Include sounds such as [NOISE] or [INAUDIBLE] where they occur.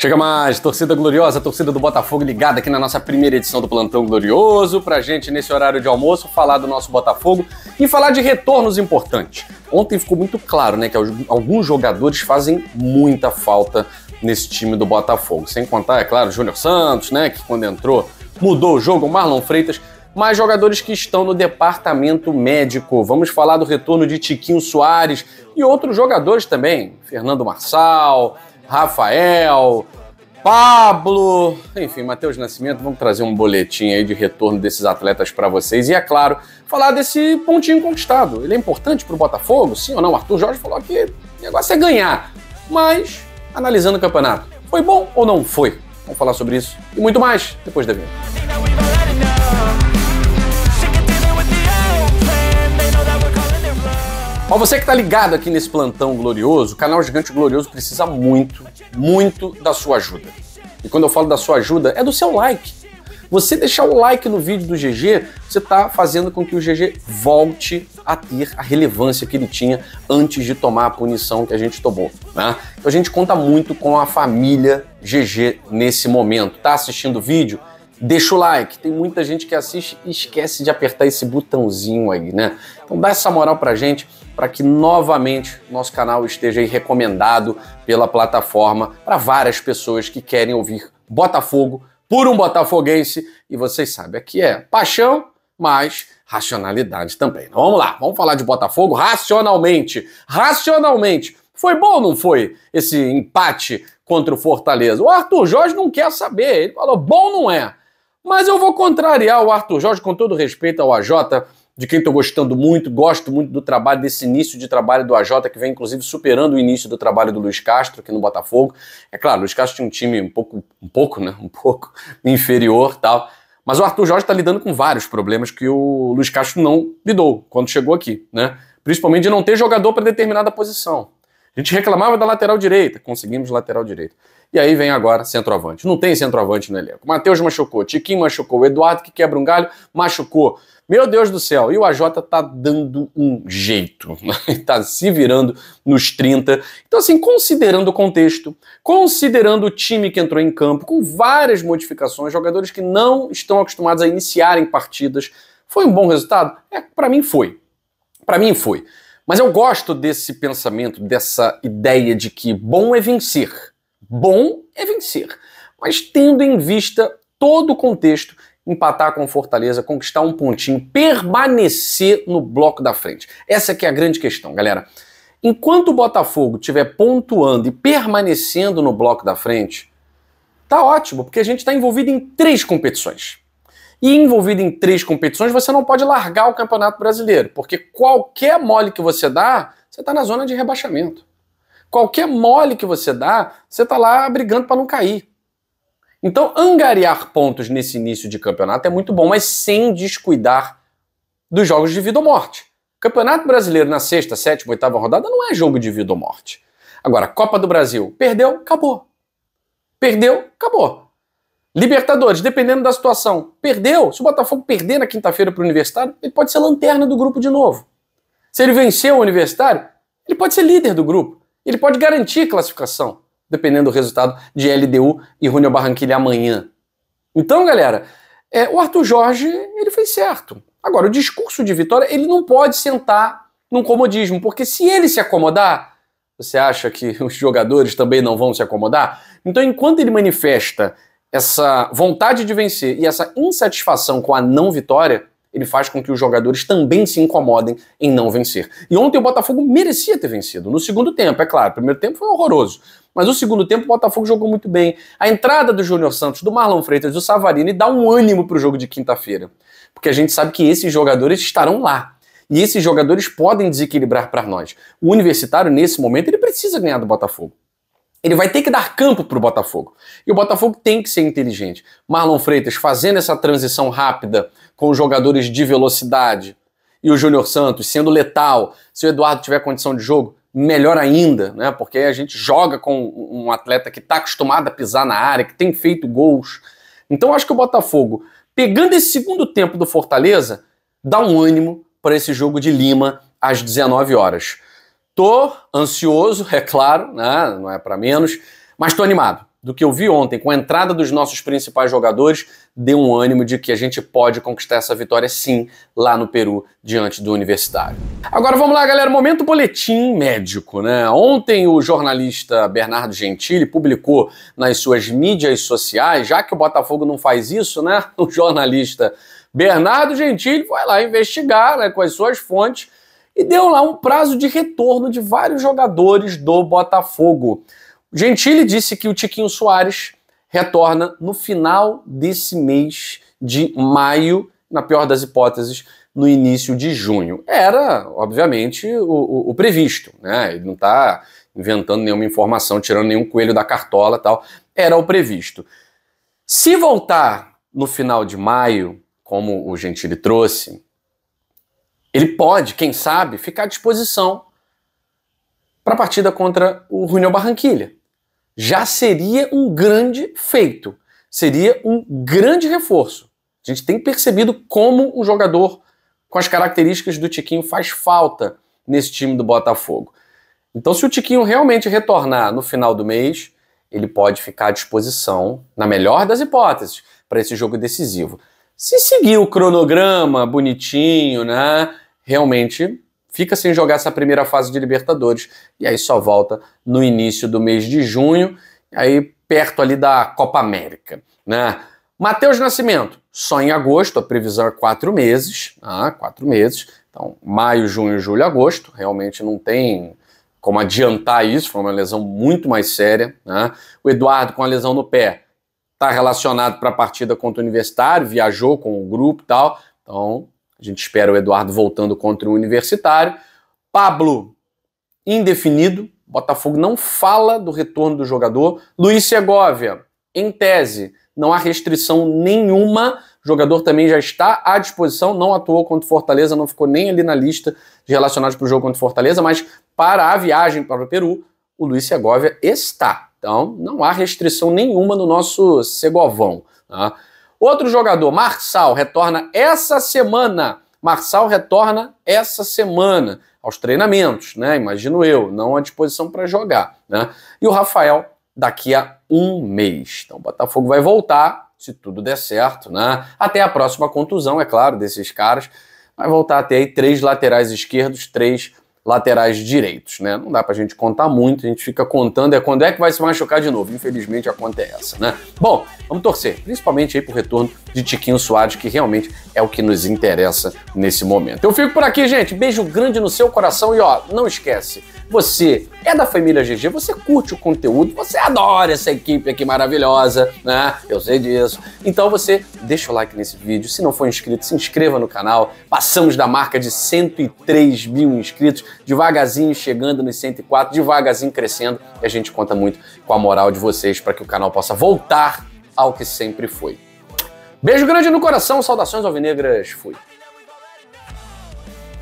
Chega mais, torcida gloriosa, torcida do Botafogo ligada aqui na nossa primeira edição do Plantão Glorioso, pra gente nesse horário de almoço falar do nosso Botafogo e falar de retornos importantes. Ontem ficou muito claro, né, que alguns jogadores fazem muita falta nesse time do Botafogo. Sem contar, é claro, o Júnior Santos, né, que quando entrou mudou o jogo, o Marlon Freitas, mas jogadores que estão no departamento médico. Vamos falar do retorno de Tiquinho Soares e outros jogadores também, Fernando Marçal, Rafael, Pablo, enfim, Matheus Nascimento, vamos trazer um boletim aí de retorno desses atletas para vocês. E é claro, falar desse pontinho conquistado. Ele é importante para o Botafogo, sim ou não? Arthur Jorge falou que o negócio é ganhar. Mas, analisando o campeonato, foi bom ou não foi? Vamos falar sobre isso e muito mais depois da vinheta. Para você que está ligado aqui nesse plantão glorioso, o canal Gigante Glorioso precisa muito, muito da sua ajuda. E quando eu falo da sua ajuda, é do seu like. Você deixar o like no vídeo do GG, você está fazendo com que o GG volte a ter a relevância que ele tinha antes de tomar a punição que a gente tomou. Né? Então a gente conta muito com a família GG nesse momento. Tá assistindo o vídeo? deixa o like. Tem muita gente que assiste e esquece de apertar esse botãozinho aí, né? Então dá essa moral pra gente, para que novamente nosso canal esteja aí recomendado pela plataforma para várias pessoas que querem ouvir Botafogo por um botafoguense. E vocês sabem, aqui é paixão, mas racionalidade também. Então, vamos lá, vamos falar de Botafogo racionalmente. Racionalmente. Foi bom ou não foi esse empate contra o Fortaleza? O Arthur Jorge não quer saber. Ele falou: bom não é. Mas eu vou contrariar o Arthur Jorge, com todo respeito ao AJ, de quem estou gostando muito, gosto muito do trabalho, desse início de trabalho do AJ, que vem inclusive superando o início do trabalho do Luiz Castro aqui no Botafogo. É claro, o Luiz Castro tinha um time um pouco, um pouco, né? Um pouco [LAUGHS] inferior tal. Mas o Arthur Jorge está lidando com vários problemas que o Luiz Castro não lidou quando chegou aqui, né? Principalmente de não ter jogador para determinada posição. A gente reclamava da lateral direita, conseguimos lateral direita. E aí vem agora centroavante. Não tem centroavante no elenco. Matheus machucou, Tiquinho machucou, Eduardo que quebra um galho machucou. Meu Deus do céu, e o AJ tá dando um jeito, [LAUGHS] tá se virando nos 30. Então, assim, considerando o contexto, considerando o time que entrou em campo, com várias modificações, jogadores que não estão acostumados a iniciarem partidas, foi um bom resultado? É, para mim foi. Para mim foi. Mas eu gosto desse pensamento, dessa ideia de que bom é vencer bom é vencer. Mas tendo em vista todo o contexto, empatar com Fortaleza, conquistar um pontinho, permanecer no bloco da frente. Essa que é a grande questão, galera. Enquanto o Botafogo estiver pontuando e permanecendo no bloco da frente, tá ótimo, porque a gente está envolvido em três competições. E envolvido em três competições, você não pode largar o Campeonato Brasileiro, porque qualquer mole que você dá, você está na zona de rebaixamento. Qualquer mole que você dá, você está lá brigando para não cair. Então, angariar pontos nesse início de campeonato é muito bom, mas sem descuidar dos jogos de vida ou morte. Campeonato brasileiro na sexta, sétima, oitava rodada não é jogo de vida ou morte. Agora, Copa do Brasil, perdeu, acabou. Perdeu, acabou. Libertadores, dependendo da situação, perdeu. Se o Botafogo perder na quinta-feira para o Universitário, ele pode ser lanterna do grupo de novo. Se ele vencer o Universitário, ele pode ser líder do grupo. Ele pode garantir a classificação, dependendo do resultado de LDU e Rúnio Barranquilla amanhã. Então, galera, é, o Arthur Jorge ele fez certo. Agora, o discurso de vitória ele não pode sentar num comodismo, porque se ele se acomodar, você acha que [LAUGHS] os jogadores também não vão se acomodar? Então, enquanto ele manifesta essa vontade de vencer e essa insatisfação com a não vitória, ele faz com que os jogadores também se incomodem em não vencer. E ontem o Botafogo merecia ter vencido, no segundo tempo, é claro. O primeiro tempo foi horroroso. Mas no segundo tempo o Botafogo jogou muito bem. A entrada do Júnior Santos, do Marlon Freitas, do Savarini dá um ânimo para o jogo de quinta-feira. Porque a gente sabe que esses jogadores estarão lá. E esses jogadores podem desequilibrar para nós. O universitário, nesse momento, ele precisa ganhar do Botafogo. Ele vai ter que dar campo para o Botafogo. E o Botafogo tem que ser inteligente. Marlon Freitas fazendo essa transição rápida com jogadores de velocidade e o Júnior Santos sendo letal. Se o Eduardo tiver condição de jogo, melhor ainda, né? Porque a gente joga com um atleta que está acostumado a pisar na área, que tem feito gols. Então acho que o Botafogo, pegando esse segundo tempo do Fortaleza, dá um ânimo para esse jogo de Lima às 19 horas. Tô ansioso, é claro, né? não é para menos, mas tô animado. Do que eu vi ontem, com a entrada dos nossos principais jogadores, deu um ânimo de que a gente pode conquistar essa vitória sim, lá no Peru, diante do Universitário. Agora vamos lá, galera, momento boletim médico, né? Ontem o jornalista Bernardo Gentili publicou nas suas mídias sociais, já que o Botafogo não faz isso, né? [LAUGHS] O jornalista Bernardo Gentili vai lá investigar, né, com as suas fontes e deu lá um prazo de retorno de vários jogadores do Botafogo. Gentili disse que o Tiquinho Soares retorna no final desse mês de maio, na pior das hipóteses, no início de junho. Era, obviamente, o, o, o previsto, né? Ele não está inventando nenhuma informação, tirando nenhum coelho da cartola tal. Era o previsto. Se voltar no final de maio, como o Gentili trouxe, ele pode, quem sabe, ficar à disposição para a partida contra o Junior Barranquilha. Já seria um grande feito, seria um grande reforço. A gente tem percebido como o jogador com as características do Tiquinho faz falta nesse time do Botafogo. Então, se o Tiquinho realmente retornar no final do mês, ele pode ficar à disposição, na melhor das hipóteses, para esse jogo decisivo. Se seguir o cronograma bonitinho, né? realmente fica sem jogar essa primeira fase de Libertadores e aí só volta no início do mês de junho, aí perto ali da Copa América, né? Matheus Nascimento, só em agosto, a previsão é quatro meses, ah, quatro meses, então maio, junho, julho, agosto, realmente não tem como adiantar isso, foi uma lesão muito mais séria, né? O Eduardo com a lesão no pé, está relacionado para a partida contra o Universitário, viajou com o grupo e tal, então a gente espera o Eduardo voltando contra o Universitário. Pablo, indefinido. Botafogo não fala do retorno do jogador. Luiz Segovia, em tese, não há restrição nenhuma. O jogador também já está à disposição, não atuou contra o Fortaleza, não ficou nem ali na lista de relacionados para o jogo contra o Fortaleza, mas para a viagem para o Peru, o Luiz Segovia está. Então, não há restrição nenhuma no nosso Segovão. Tá? Outro jogador, Marçal, retorna essa semana. Marçal retorna essa semana aos treinamentos, né? Imagino eu, não à disposição para jogar, né? E o Rafael daqui a um mês. Então o Botafogo vai voltar, se tudo der certo, né? Até a próxima contusão, é claro, desses caras. Vai voltar até aí três laterais esquerdos, três laterais direitos, né? Não dá pra gente contar muito, a gente fica contando é quando é que vai se machucar de novo. Infelizmente a conta é essa, né? Bom, vamos torcer, principalmente aí pro retorno de Tiquinho Soares, que realmente é o que nos interessa nesse momento. Eu fico por aqui, gente. Beijo grande no seu coração e ó, não esquece você é da família GG, você curte o conteúdo, você adora essa equipe aqui maravilhosa, né? Eu sei disso. Então você deixa o like nesse vídeo. Se não for inscrito, se inscreva no canal. Passamos da marca de 103 mil inscritos, devagarzinho chegando nos 104, devagarzinho crescendo. E a gente conta muito com a moral de vocês para que o canal possa voltar ao que sempre foi. Beijo grande no coração, saudações alvinegras, fui.